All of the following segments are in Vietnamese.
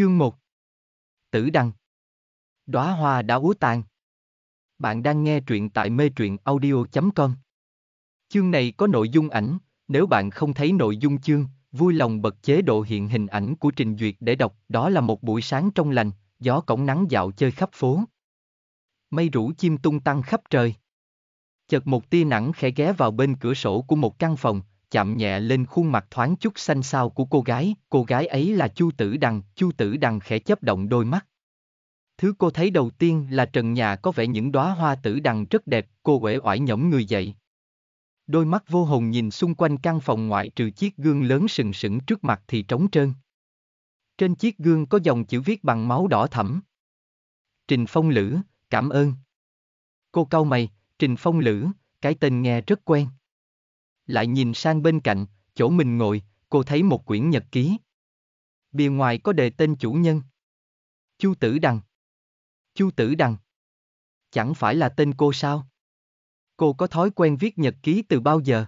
Chương 1 Tử Đăng Đóa hoa đã úa tàn Bạn đang nghe truyện tại mê truyện audio.com Chương này có nội dung ảnh, nếu bạn không thấy nội dung chương, vui lòng bật chế độ hiện hình ảnh của trình duyệt để đọc, đó là một buổi sáng trong lành, gió cổng nắng dạo chơi khắp phố. Mây rủ chim tung tăng khắp trời. Chợt một tia nắng khẽ ghé vào bên cửa sổ của một căn phòng, chạm nhẹ lên khuôn mặt thoáng chút xanh xao của cô gái, cô gái ấy là Chu Tử Đằng, Chu Tử Đằng khẽ chấp động đôi mắt. Thứ cô thấy đầu tiên là trần nhà có vẻ những đóa hoa tử đằng rất đẹp, cô uể oải nhõm người dậy. Đôi mắt vô hồn nhìn xung quanh căn phòng ngoại trừ chiếc gương lớn sừng sững trước mặt thì trống trơn. Trên chiếc gương có dòng chữ viết bằng máu đỏ thẫm. Trình Phong Lữ, cảm ơn. Cô cau mày, Trình Phong Lữ, cái tên nghe rất quen lại nhìn sang bên cạnh, chỗ mình ngồi, cô thấy một quyển nhật ký. Bìa ngoài có đề tên chủ nhân. Chu Tử Đằng. Chu Tử Đằng. Chẳng phải là tên cô sao? Cô có thói quen viết nhật ký từ bao giờ?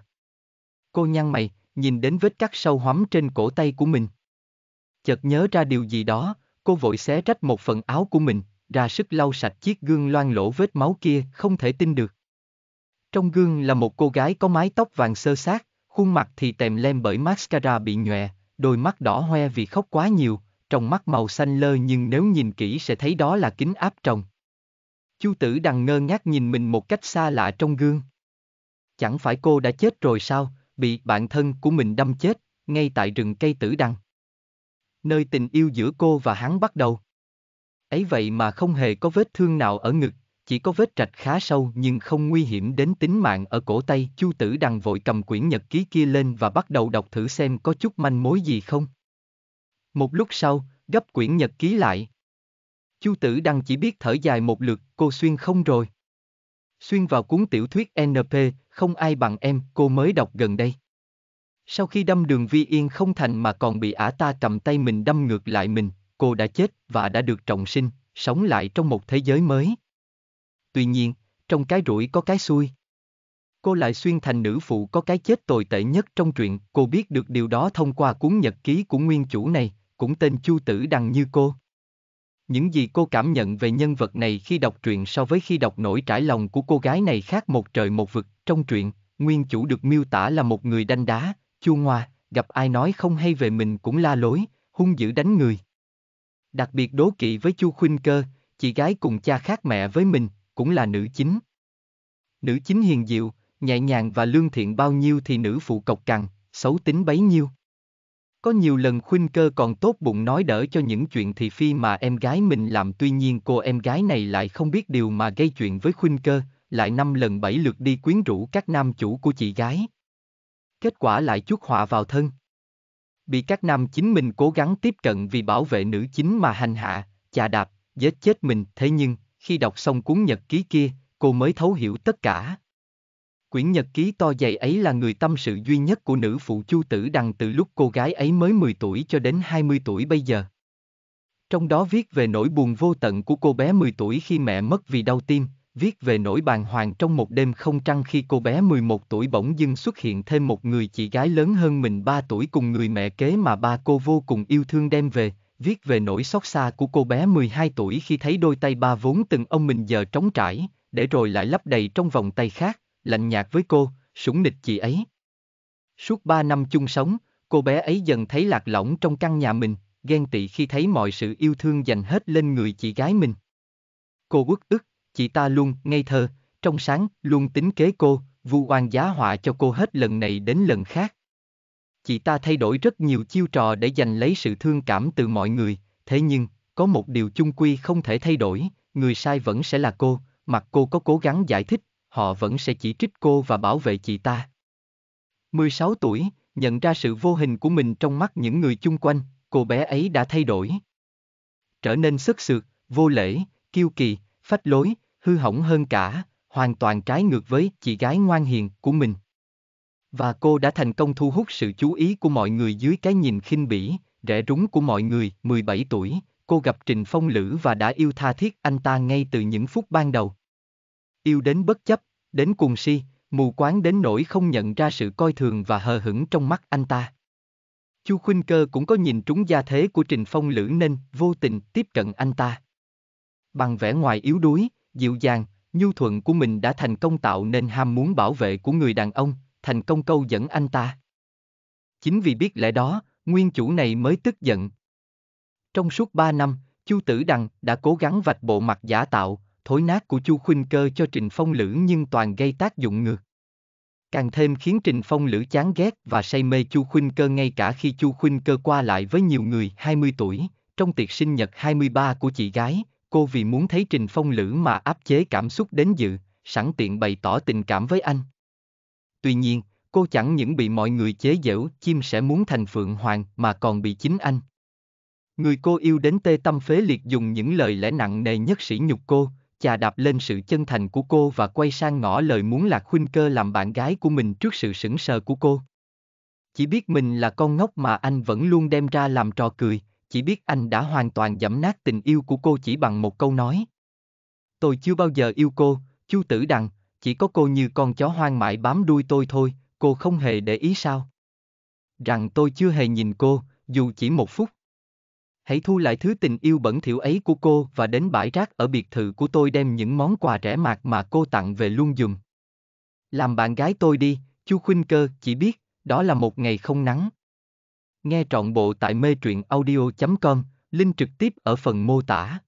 Cô nhăn mày, nhìn đến vết cắt sâu hoắm trên cổ tay của mình. Chợt nhớ ra điều gì đó, cô vội xé rách một phần áo của mình, ra sức lau sạch chiếc gương loang lỗ vết máu kia, không thể tin được. Trong gương là một cô gái có mái tóc vàng sơ sát, khuôn mặt thì tèm lem bởi mascara bị nhòe, đôi mắt đỏ hoe vì khóc quá nhiều, trong mắt màu xanh lơ nhưng nếu nhìn kỹ sẽ thấy đó là kính áp tròng. Chu tử đằng ngơ ngác nhìn mình một cách xa lạ trong gương. Chẳng phải cô đã chết rồi sao, bị bạn thân của mình đâm chết, ngay tại rừng cây tử đằng. Nơi tình yêu giữa cô và hắn bắt đầu. Ấy vậy mà không hề có vết thương nào ở ngực, chỉ có vết rạch khá sâu nhưng không nguy hiểm đến tính mạng ở cổ tay. Chu Tử Đằng vội cầm quyển nhật ký kia lên và bắt đầu đọc thử xem có chút manh mối gì không. Một lúc sau, gấp quyển nhật ký lại. Chu Tử Đăng chỉ biết thở dài một lượt, cô xuyên không rồi. Xuyên vào cuốn tiểu thuyết NP, không ai bằng em, cô mới đọc gần đây. Sau khi đâm đường vi yên không thành mà còn bị ả ta cầm tay mình đâm ngược lại mình, cô đã chết và đã được trọng sinh, sống lại trong một thế giới mới tuy nhiên, trong cái rủi có cái xui. Cô lại xuyên thành nữ phụ có cái chết tồi tệ nhất trong truyện, cô biết được điều đó thông qua cuốn nhật ký của nguyên chủ này, cũng tên Chu Tử Đằng như cô. Những gì cô cảm nhận về nhân vật này khi đọc truyện so với khi đọc nổi trải lòng của cô gái này khác một trời một vực. Trong truyện, nguyên chủ được miêu tả là một người đanh đá, chua ngoa, gặp ai nói không hay về mình cũng la lối, hung dữ đánh người. Đặc biệt đố kỵ với Chu Khuynh Cơ, chị gái cùng cha khác mẹ với mình, cũng là nữ chính. Nữ chính hiền diệu, nhẹ nhàng và lương thiện bao nhiêu thì nữ phụ cộc cằn, xấu tính bấy nhiêu. Có nhiều lần khuyên cơ còn tốt bụng nói đỡ cho những chuyện thị phi mà em gái mình làm tuy nhiên cô em gái này lại không biết điều mà gây chuyện với khuyên cơ, lại năm lần bảy lượt đi quyến rũ các nam chủ của chị gái. Kết quả lại chuốc họa vào thân. Bị các nam chính mình cố gắng tiếp cận vì bảo vệ nữ chính mà hành hạ, chà đạp, giết chết mình thế nhưng, khi đọc xong cuốn nhật ký kia, cô mới thấu hiểu tất cả. Quyển nhật ký to dày ấy là người tâm sự duy nhất của nữ phụ Chu Tử Đằng từ lúc cô gái ấy mới 10 tuổi cho đến 20 tuổi bây giờ. Trong đó viết về nỗi buồn vô tận của cô bé 10 tuổi khi mẹ mất vì đau tim, viết về nỗi bàng hoàng trong một đêm không trăng khi cô bé 11 tuổi bỗng dưng xuất hiện thêm một người chị gái lớn hơn mình 3 tuổi cùng người mẹ kế mà ba cô vô cùng yêu thương đem về, viết về nỗi xót xa của cô bé 12 tuổi khi thấy đôi tay ba vốn từng ông mình giờ trống trải, để rồi lại lấp đầy trong vòng tay khác, lạnh nhạt với cô, sủng nịch chị ấy. Suốt ba năm chung sống, cô bé ấy dần thấy lạc lõng trong căn nhà mình, ghen tị khi thấy mọi sự yêu thương dành hết lên người chị gái mình. Cô uất ức, chị ta luôn ngây thơ, trong sáng, luôn tính kế cô, vu oan giá họa cho cô hết lần này đến lần khác chị ta thay đổi rất nhiều chiêu trò để giành lấy sự thương cảm từ mọi người, thế nhưng, có một điều chung quy không thể thay đổi, người sai vẫn sẽ là cô, mặc cô có cố gắng giải thích, họ vẫn sẽ chỉ trích cô và bảo vệ chị ta. 16 tuổi, nhận ra sự vô hình của mình trong mắt những người chung quanh, cô bé ấy đã thay đổi. Trở nên sức sượt, vô lễ, kiêu kỳ, phách lối, hư hỏng hơn cả, hoàn toàn trái ngược với chị gái ngoan hiền của mình. Và cô đã thành công thu hút sự chú ý của mọi người dưới cái nhìn khinh bỉ, rẻ rúng của mọi người, 17 tuổi, cô gặp Trình Phong Lữ và đã yêu tha thiết anh ta ngay từ những phút ban đầu. Yêu đến bất chấp, đến cùng si, mù quáng đến nỗi không nhận ra sự coi thường và hờ hững trong mắt anh ta. Chu Khuynh Cơ cũng có nhìn trúng gia thế của Trình Phong Lữ nên vô tình tiếp cận anh ta. Bằng vẻ ngoài yếu đuối, dịu dàng, nhu thuận của mình đã thành công tạo nên ham muốn bảo vệ của người đàn ông, thành công câu dẫn anh ta. Chính vì biết lẽ đó, nguyên chủ này mới tức giận. Trong suốt ba năm, Chu Tử Đằng đã cố gắng vạch bộ mặt giả tạo, thối nát của Chu Khuynh Cơ cho Trình Phong Lữ nhưng toàn gây tác dụng ngược. Càng thêm khiến Trình Phong Lữ chán ghét và say mê Chu Khuynh Cơ ngay cả khi Chu Khuynh Cơ qua lại với nhiều người 20 tuổi, trong tiệc sinh nhật 23 của chị gái, cô vì muốn thấy Trình Phong Lữ mà áp chế cảm xúc đến dự, sẵn tiện bày tỏ tình cảm với anh. Tuy nhiên, cô chẳng những bị mọi người chế giễu chim sẽ muốn thành phượng hoàng mà còn bị chính anh. Người cô yêu đến tê tâm phế liệt dùng những lời lẽ nặng nề nhất sỉ nhục cô, chà đạp lên sự chân thành của cô và quay sang ngỏ lời muốn Lạc Huynh Cơ làm bạn gái của mình trước sự sững sờ của cô. Chỉ biết mình là con ngốc mà anh vẫn luôn đem ra làm trò cười, chỉ biết anh đã hoàn toàn giẫm nát tình yêu của cô chỉ bằng một câu nói. Tôi chưa bao giờ yêu cô, Chu Tử Đằng, chỉ có cô như con chó hoang mãi bám đuôi tôi thôi, cô không hề để ý sao? Rằng tôi chưa hề nhìn cô, dù chỉ một phút. Hãy thu lại thứ tình yêu bẩn thỉu ấy của cô và đến bãi rác ở biệt thự của tôi đem những món quà rẻ mạt mà cô tặng về luôn dùm. Làm bạn gái tôi đi, chú Khuynh Cơ chỉ biết, đó là một ngày không nắng. Nghe trọn bộ tại mê truyện audio.com, link trực tiếp ở phần mô tả.